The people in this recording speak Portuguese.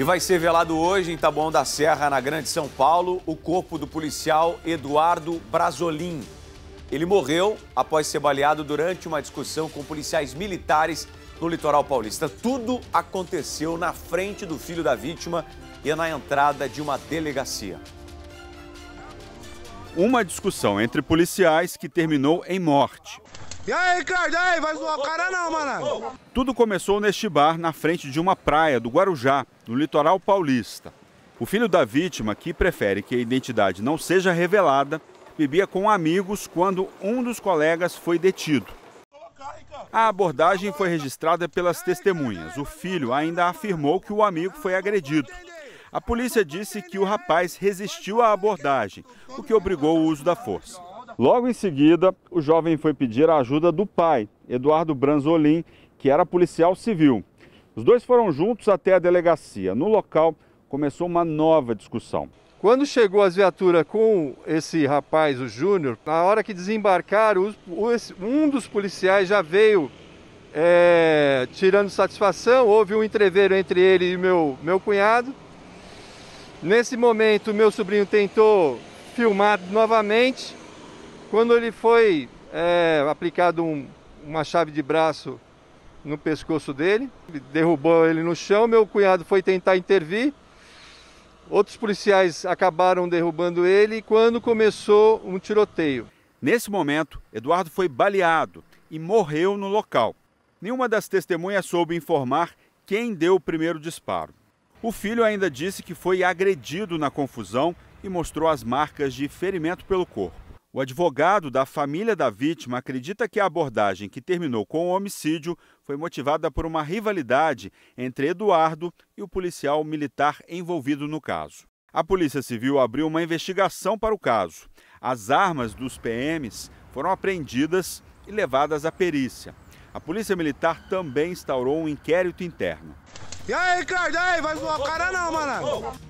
E vai ser velado hoje em Taboão da Serra, na Grande São Paulo, o corpo do policial Eduardo Brazolin. Ele morreu após ser baleado durante uma discussão com policiais militares no litoral paulista. Tudo aconteceu na frente do filho da vítima e na entrada de uma delegacia. Uma discussão entre policiais que terminou em morte. E aí, Ricardo, e aí, vai zoar o cara não, mano. Tudo começou neste bar na frente de uma praia do Guarujá, no litoral paulista. O filho da vítima, que prefere que a identidade não seja revelada, bebia com amigos quando um dos colegas foi detido. A abordagem foi registrada pelas testemunhas. O filho ainda afirmou que o amigo foi agredido. A polícia disse que o rapaz resistiu à abordagem, o que obrigou o uso da força. Logo em seguida, o jovem foi pedir a ajuda do pai, Eduardo Branzolin, que era policial civil. Os dois foram juntos até a delegacia. No local, começou uma nova discussão. Quando chegou as viaturas com esse rapaz, o Júnior, na hora que desembarcaram, um dos policiais já veio é, tirando satisfação. Houve um entreveiro entre ele e meu, meu cunhado. Nesse momento, meu sobrinho tentou filmar novamente. Quando ele foi é, aplicado um, uma chave de braço no pescoço dele, derrubou ele no chão, meu cunhado foi tentar intervir. Outros policiais acabaram derrubando ele quando começou um tiroteio. Nesse momento, Eduardo foi baleado e morreu no local. Nenhuma das testemunhas soube informar quem deu o primeiro disparo. O filho ainda disse que foi agredido na confusão e mostrou as marcas de ferimento pelo corpo. O advogado da família da vítima acredita que a abordagem que terminou com o homicídio foi motivada por uma rivalidade entre Eduardo e o policial militar envolvido no caso. A Polícia Civil abriu uma investigação para o caso. As armas dos PMs foram apreendidas e levadas à perícia. A Polícia Militar também instaurou um inquérito interno. E aí, Ricardo, e aí, vai zoar o cara não, mano?